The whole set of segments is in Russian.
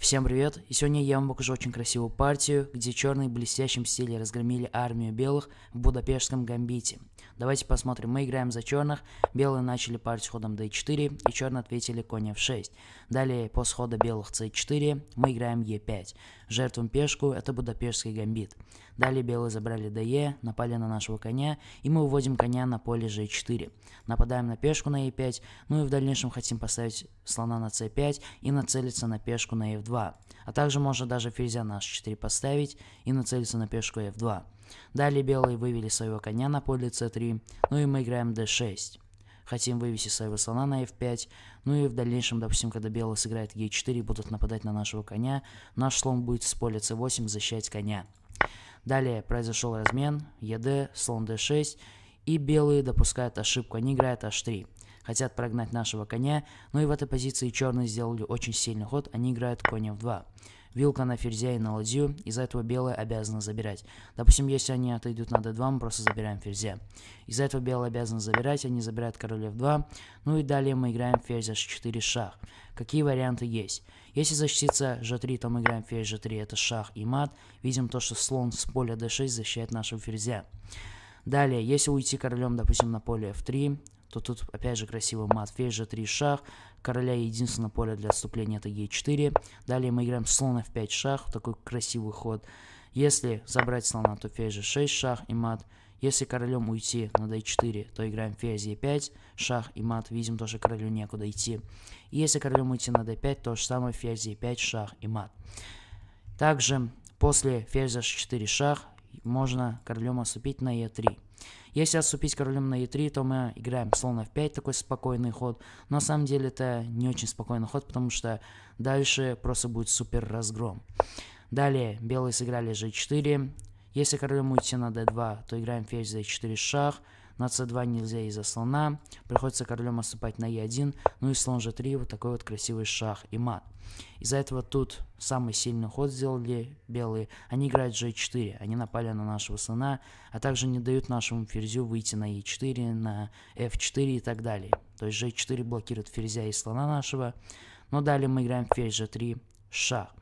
Всем привет! И сегодня я вам покажу очень красивую партию, где черные в блестящем стиле разгромили армию белых в Будапештском гамбите. Давайте посмотрим. Мы играем за черных, белые начали партию ходом d4 и черные ответили конь f6. Далее после хода белых c4 мы играем e5. Жертвуем пешку, это Будапештский гамбит. Далее белые забрали de, напали на нашего коня и мы выводим коня на поле g4. Нападаем на пешку на e5, ну и в дальнейшем хотим поставить слона на c5 и нацелиться на пешку на f2. E 2 а также можно даже ферзя на h4 поставить и нацелиться на пешку f2. Далее белые вывели своего коня на поле c3, ну и мы играем d6. Хотим вывести своего слона на f5, ну и в дальнейшем, допустим, когда белые сыграют g4 будут нападать на нашего коня, наш слон будет с поля c8 защищать коня. Далее произошел размен, ед, слон d6, и белые допускают ошибку, они играют h3 хотят прогнать нашего коня, но и в этой позиции черные сделали очень сильный ход, они играют коня в 2 вилка на ферзя и на ладью, из-за этого белые обязаны забирать. Допустим, если они отойдут на d2, мы просто забираем ферзя. Из-за этого белые обязаны забирать, они забирают короля f2, ну и далее мы играем ферзя h4 шах. Какие варианты есть? Если защититься g3, то мы играем ферзь g3, это шах и мат. Видим то, что слон с поля d6 защищает нашего ферзя. Далее, если уйти королем, допустим, на поле f3, то тут опять же красиво мат. Ферзь же 3 шах, короля единственное поле для отступления это e4. Далее мы играем слон f5 шах, такой красивый ход. Если забрать слона, то ферзь же 6 шах и мат. Если королем уйти на d4, то играем ферзь e5, шах и мат. Видим, тоже королю некуда идти. И если королем уйти на d5, то же самое ферзь e5, шах и мат. Также после ферзь h4 шах можно королем отступить на Е3. Если отступить королем на Е3, то мы играем слона в 5 такой спокойный ход. Но на самом деле это не очень спокойный ход, потому что дальше просто будет супер разгром. Далее белые сыграли g4. Если королем уйти на d2, то играем ферзь d4 шах. На c2 нельзя из-за слона. Приходится королем отступать на e1. Ну и слон g3, вот такой вот красивый шах и мат. Из-за этого тут самый сильный ход сделали белые. Они играют g4, они напали на нашего слона, а также не дают нашему ферзю выйти на e4, на f4 и так далее. То есть g4 блокирует ферзя и слона нашего. Но далее мы играем ферзь g3, шах.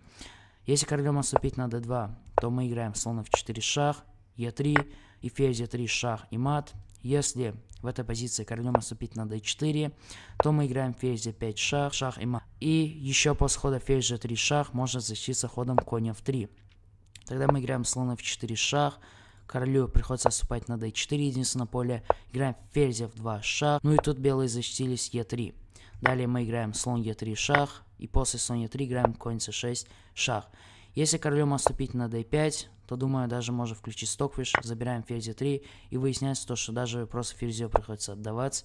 Если королем отступить на d2, то мы играем слона в 4 шах, e3 и ферзь e3 шах и мат. Если в этой позиции королем отступить на d4, то мы играем ферзь 5 шах, шах и мат. И еще после хода ферзь g3 шах можно защититься ходом коня в 3. Тогда мы играем слон f4 шах, королю приходится отступать на d4, единственное поле, играем ферзь f2 шах, ну и тут белые защитились e3. Далее мы играем слон e3 шах, и после слон e3 играем конь c6 шах. Если королем отступить на d5, то, думаю, даже можно включить стокфиш, забираем ферзи 3, и выясняется то, что даже просто ферзю приходится отдавать,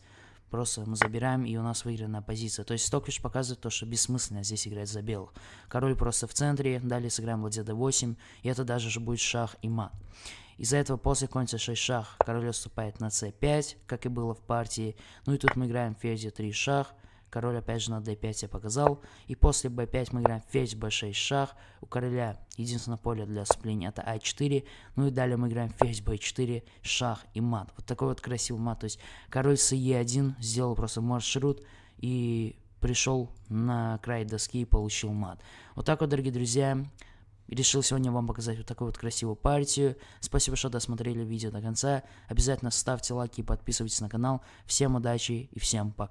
просто мы забираем, и у нас выигранная позиция. То есть стокфиш показывает то, что бессмысленно здесь играть за белых. Король просто в центре, далее сыграем ладья d8, и это даже же будет шах и мат. Из-за этого после конца 6 шах король отступает на c5, как и было в партии. Ну и тут мы играем ферзь 3 шах, Король опять же на d5 я показал. И после b5 мы играем ферзь b6 шах. У короля единственное поле для сцепления это a4. А ну и далее мы играем ферзь b4 шах и мат. Вот такой вот красивый мат. То есть король с e1 сделал просто маршрут и пришел на край доски и получил мат. Вот так вот, дорогие друзья, решил сегодня вам показать вот такую вот красивую партию. Спасибо, что досмотрели видео до конца. Обязательно ставьте лайки и подписывайтесь на канал. Всем удачи и всем пока.